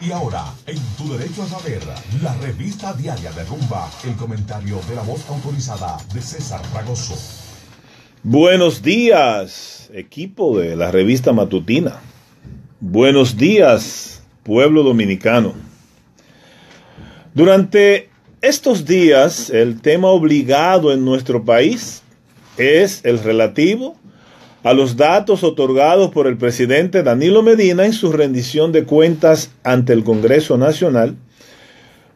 Y ahora, en Tu Derecho a Saber, la revista diaria de Rumba, el comentario de la voz autorizada de César Fragoso. Buenos días, equipo de la revista matutina. Buenos días, pueblo dominicano. Durante estos días, el tema obligado en nuestro país es el relativo a los datos otorgados por el presidente Danilo Medina en su rendición de cuentas ante el Congreso Nacional,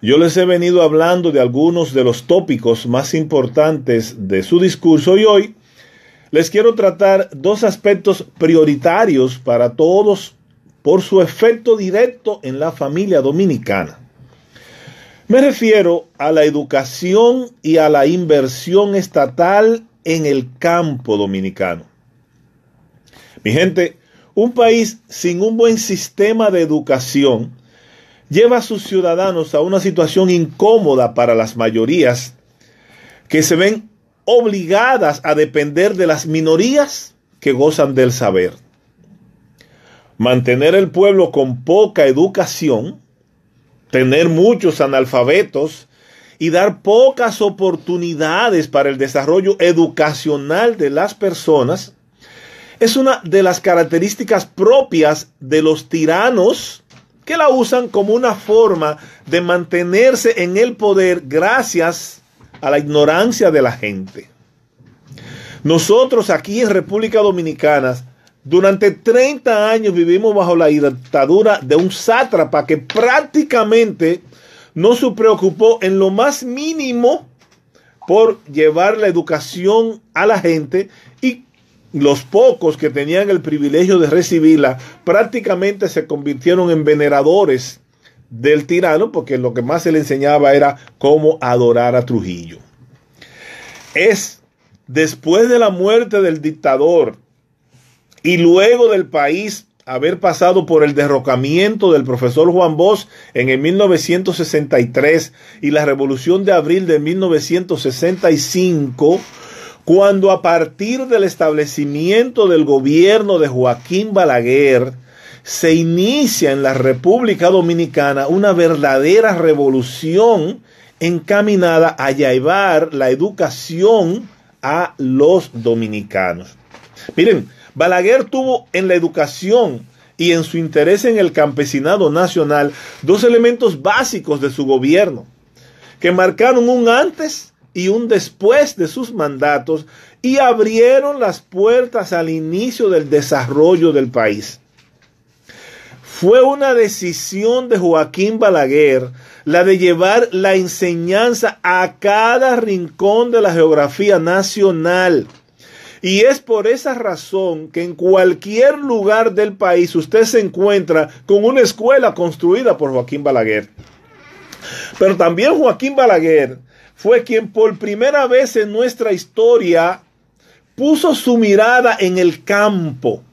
yo les he venido hablando de algunos de los tópicos más importantes de su discurso y hoy les quiero tratar dos aspectos prioritarios para todos por su efecto directo en la familia dominicana. Me refiero a la educación y a la inversión estatal en el campo dominicano. Mi gente, un país sin un buen sistema de educación lleva a sus ciudadanos a una situación incómoda para las mayorías que se ven obligadas a depender de las minorías que gozan del saber. Mantener el pueblo con poca educación, tener muchos analfabetos y dar pocas oportunidades para el desarrollo educacional de las personas, es una de las características propias de los tiranos que la usan como una forma de mantenerse en el poder gracias a la ignorancia de la gente. Nosotros aquí en República Dominicana, durante 30 años vivimos bajo la dictadura de un sátrapa que prácticamente no se preocupó en lo más mínimo por llevar la educación a la gente y los pocos que tenían el privilegio de recibirla prácticamente se convirtieron en veneradores del tirano porque lo que más se le enseñaba era cómo adorar a Trujillo. Es después de la muerte del dictador y luego del país haber pasado por el derrocamiento del profesor Juan Bosch en el 1963 y la revolución de abril de 1965 cuando a partir del establecimiento del gobierno de Joaquín Balaguer, se inicia en la República Dominicana una verdadera revolución encaminada a llevar la educación a los dominicanos. Miren, Balaguer tuvo en la educación y en su interés en el campesinado nacional dos elementos básicos de su gobierno que marcaron un antes y un después de sus mandatos y abrieron las puertas al inicio del desarrollo del país. Fue una decisión de Joaquín Balaguer la de llevar la enseñanza a cada rincón de la geografía nacional. Y es por esa razón que en cualquier lugar del país usted se encuentra con una escuela construida por Joaquín Balaguer. Pero también Joaquín Balaguer fue quien por primera vez en nuestra historia puso su mirada en el campo,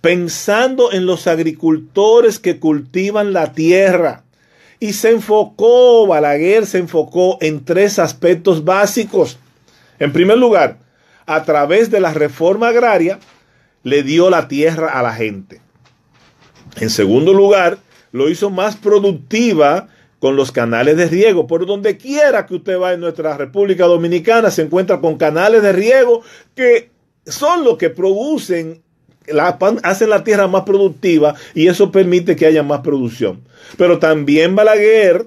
pensando en los agricultores que cultivan la tierra. Y se enfocó, Balaguer se enfocó en tres aspectos básicos. En primer lugar, a través de la reforma agraria, le dio la tierra a la gente. En segundo lugar, lo hizo más productiva con los canales de riego. Por donde quiera que usted va en nuestra República Dominicana, se encuentra con canales de riego que son los que producen, la, hacen la tierra más productiva y eso permite que haya más producción. Pero también Balaguer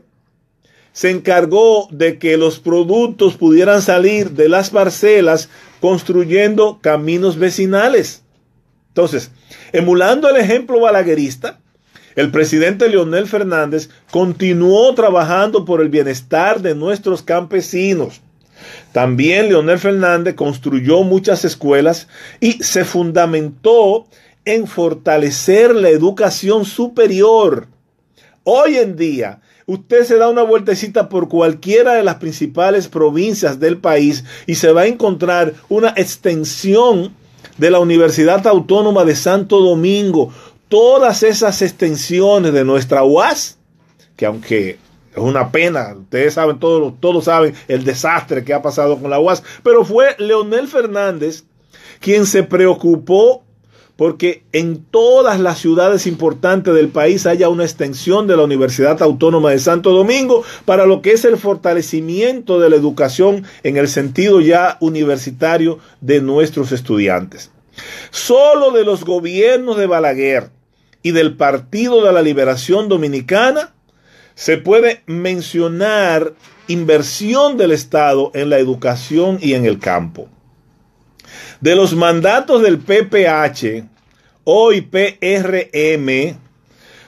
se encargó de que los productos pudieran salir de las parcelas construyendo caminos vecinales. Entonces, emulando el ejemplo balaguerista, el presidente Leonel Fernández continuó trabajando por el bienestar de nuestros campesinos. También Leonel Fernández construyó muchas escuelas y se fundamentó en fortalecer la educación superior. Hoy en día, usted se da una vueltecita por cualquiera de las principales provincias del país y se va a encontrar una extensión de la Universidad Autónoma de Santo Domingo, todas esas extensiones de nuestra UAS, que aunque es una pena, ustedes saben, todos, todos saben el desastre que ha pasado con la UAS, pero fue Leonel Fernández quien se preocupó porque en todas las ciudades importantes del país haya una extensión de la Universidad Autónoma de Santo Domingo para lo que es el fortalecimiento de la educación en el sentido ya universitario de nuestros estudiantes. Solo de los gobiernos de Balaguer, y del Partido de la Liberación Dominicana, se puede mencionar inversión del Estado en la educación y en el campo. De los mandatos del PPH, hoy PRM,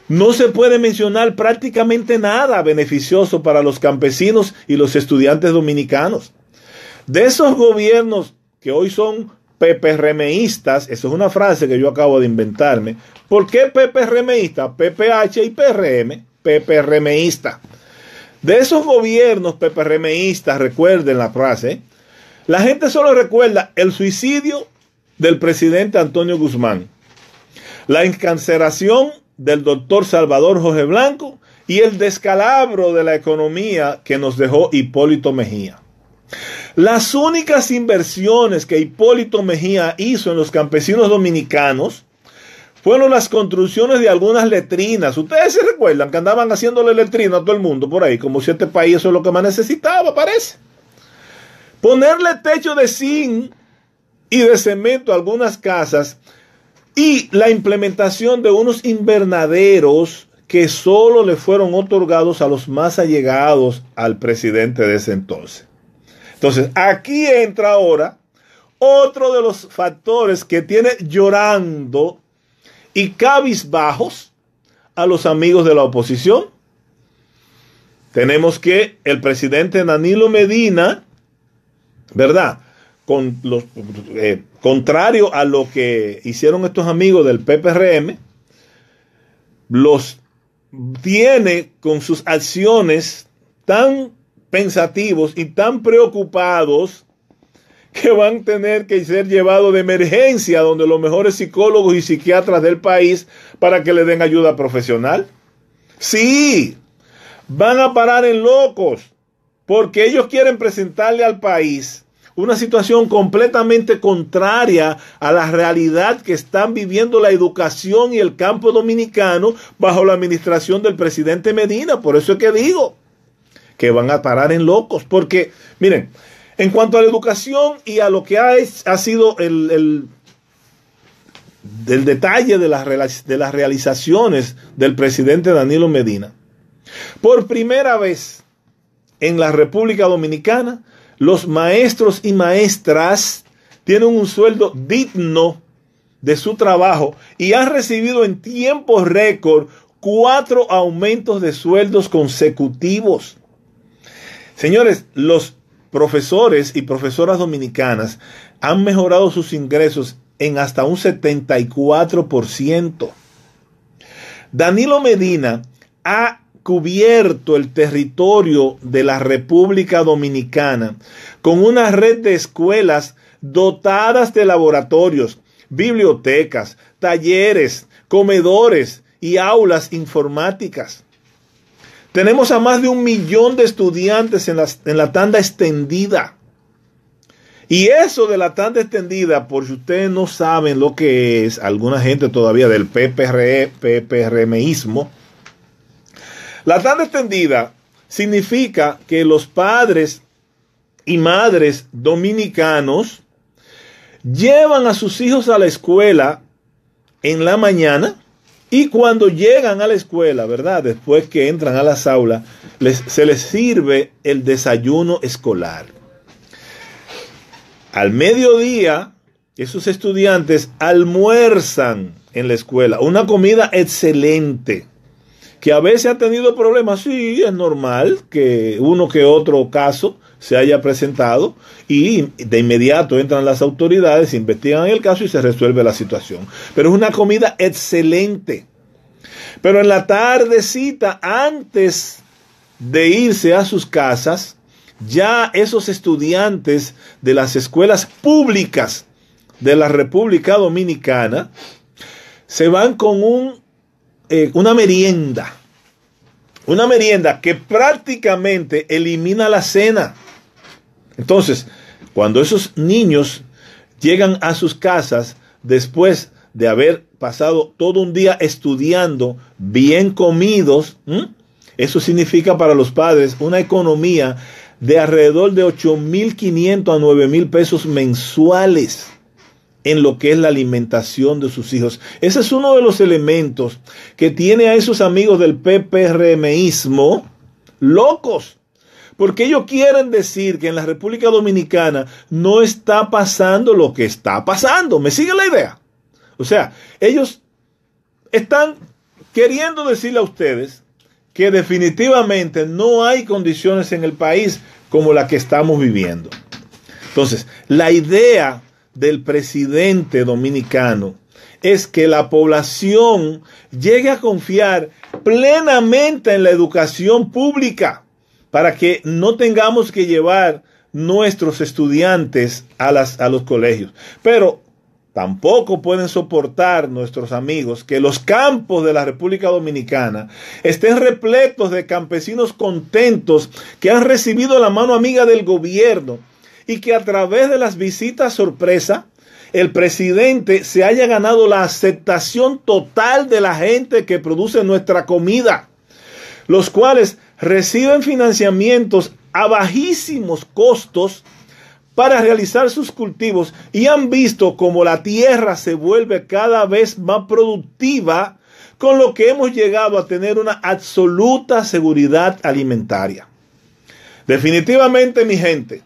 no se puede mencionar prácticamente nada beneficioso para los campesinos y los estudiantes dominicanos. De esos gobiernos que hoy son PPRMistas, eso es una frase que yo acabo de inventarme. ¿Por qué PPRMista? PPH y PRM, PPRMista. De esos gobiernos PPRMistas, recuerden la frase, ¿eh? la gente solo recuerda el suicidio del presidente Antonio Guzmán, la encarceración del doctor Salvador Jorge Blanco y el descalabro de la economía que nos dejó Hipólito Mejía. Las únicas inversiones que Hipólito Mejía hizo en los campesinos dominicanos fueron las construcciones de algunas letrinas. Ustedes se recuerdan que andaban haciéndole letrinas a todo el mundo por ahí, como si este país eso es lo que más necesitaba, parece. Ponerle techo de zinc y de cemento a algunas casas y la implementación de unos invernaderos que solo le fueron otorgados a los más allegados al presidente de ese entonces. Entonces, aquí entra ahora otro de los factores que tiene llorando y cabizbajos a los amigos de la oposición. Tenemos que el presidente Danilo Medina, ¿verdad? Con los, eh, contrario a lo que hicieron estos amigos del PPRM, los tiene con sus acciones tan pensativos y tan preocupados que van a tener que ser llevados de emergencia donde los mejores psicólogos y psiquiatras del país para que le den ayuda profesional. Sí, van a parar en locos porque ellos quieren presentarle al país una situación completamente contraria a la realidad que están viviendo la educación y el campo dominicano bajo la administración del presidente Medina. Por eso es que digo, que van a parar en locos. Porque, miren, en cuanto a la educación y a lo que ha, ha sido el, del detalle de las, de las realizaciones del presidente Danilo Medina. Por primera vez en la República Dominicana, los maestros y maestras tienen un sueldo digno de su trabajo y han recibido en tiempo récord cuatro aumentos de sueldos consecutivos. Señores, los profesores y profesoras dominicanas han mejorado sus ingresos en hasta un 74%. Danilo Medina ha cubierto el territorio de la República Dominicana con una red de escuelas dotadas de laboratorios, bibliotecas, talleres, comedores y aulas informáticas. Tenemos a más de un millón de estudiantes en la, tanda extendida. Y eso de la tanda extendida, por si ustedes no saben lo que es, alguna gente todavía del PPR, e, PPRMismo, la tanda extendida significa que los padres y madres dominicanos llevan a sus hijos a la escuela en la mañana y cuando llegan a la escuela, ¿verdad? Después que entran a las aulas, se les sirve el desayuno escolar. Al mediodía, esos estudiantes almuerzan en la escuela. Una comida excelente, que a veces ha tenido problemas. Sí, es normal que uno que otro caso se haya presentado y de inmediato entran las autoridades, investigan el caso y se resuelve la situación. Pero es una comida excelente. Pero en la tardecita, antes de irse a sus casas, ya esos estudiantes de las escuelas públicas de la República Dominicana se van con un, eh, una merienda. Una merienda que prácticamente elimina la cena. Entonces, cuando esos niños llegan a sus casas después de haber pasado todo un día estudiando, bien comidos, eso significa para los padres una economía de alrededor de 8.500 a 9.000 pesos mensuales en lo que es la alimentación de sus hijos. Ese es uno de los elementos que tiene a esos amigos del PPRMismo locos. Porque ellos quieren decir que en la República Dominicana no está pasando lo que está pasando. ¿Me sigue la idea? O sea, ellos están queriendo decirle a ustedes que definitivamente no hay condiciones en el país como la que estamos viviendo. Entonces, la idea del presidente dominicano es que la población llegue a confiar plenamente en la educación pública para que no tengamos que llevar nuestros estudiantes a, a los colegios. Pero Tampoco pueden soportar nuestros amigos que los campos de la República Dominicana estén repletos de campesinos contentos que han recibido la mano amiga del gobierno y que a través de las visitas sorpresa el presidente se haya ganado la aceptación total de la gente que produce nuestra comida, los cuales reciben financiamientos a bajísimos costos para realizar sus cultivos y han visto como la tierra se vuelve cada vez más productiva, con lo que hemos llegado a tener una absoluta seguridad alimentaria. Definitivamente, mi gente,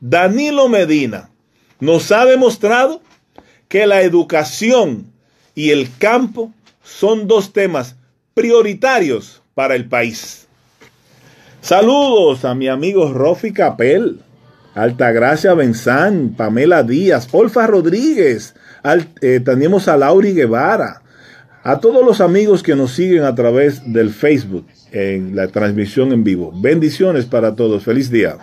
Danilo Medina nos ha demostrado que la educación y el campo son dos temas prioritarios para el país. Saludos a mi amigo Rofi Capel, Altagracia Benzán, Pamela Díaz, Olfa Rodríguez, eh, tenemos a Lauri Guevara, a todos los amigos que nos siguen a través del Facebook en la transmisión en vivo. Bendiciones para todos, feliz día.